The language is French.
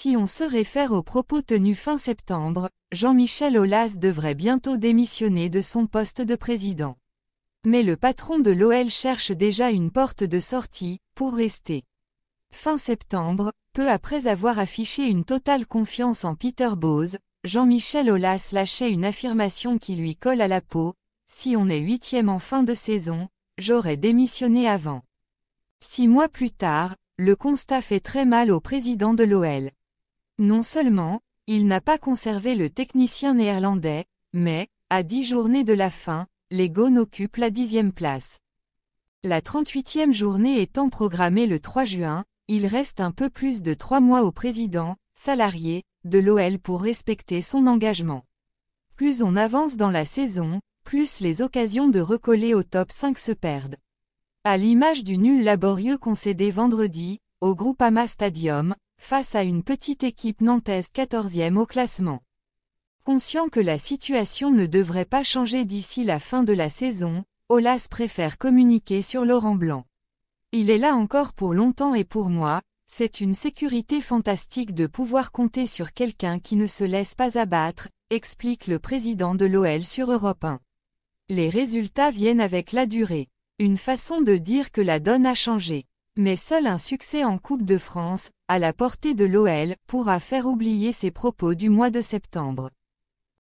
Si on se réfère aux propos tenus fin septembre, Jean-Michel Aulas devrait bientôt démissionner de son poste de président. Mais le patron de l'OL cherche déjà une porte de sortie, pour rester. Fin septembre, peu après avoir affiché une totale confiance en Peter Bose, Jean-Michel Aulas lâchait une affirmation qui lui colle à la peau, « Si on est huitième en fin de saison, j'aurais démissionné avant. » Six mois plus tard, le constat fait très mal au président de l'OL. Non seulement, il n'a pas conservé le technicien néerlandais, mais, à dix journées de la fin, les Gones occupent la dixième place. La 38e journée étant programmée le 3 juin, il reste un peu plus de trois mois au président, salarié, de l'OL pour respecter son engagement. Plus on avance dans la saison, plus les occasions de recoller au top 5 se perdent. À l'image du nul laborieux concédé vendredi, au Groupama Stadium, face à une petite équipe nantaise 14e au classement. Conscient que la situation ne devrait pas changer d'ici la fin de la saison, Olas préfère communiquer sur Laurent Blanc. Il est là encore pour longtemps et pour moi, c'est une sécurité fantastique de pouvoir compter sur quelqu'un qui ne se laisse pas abattre, explique le président de l'OL sur Europe 1. Les résultats viennent avec la durée. Une façon de dire que la donne a changé. Mais seul un succès en Coupe de France, à la portée de l'OL, pourra faire oublier ses propos du mois de septembre.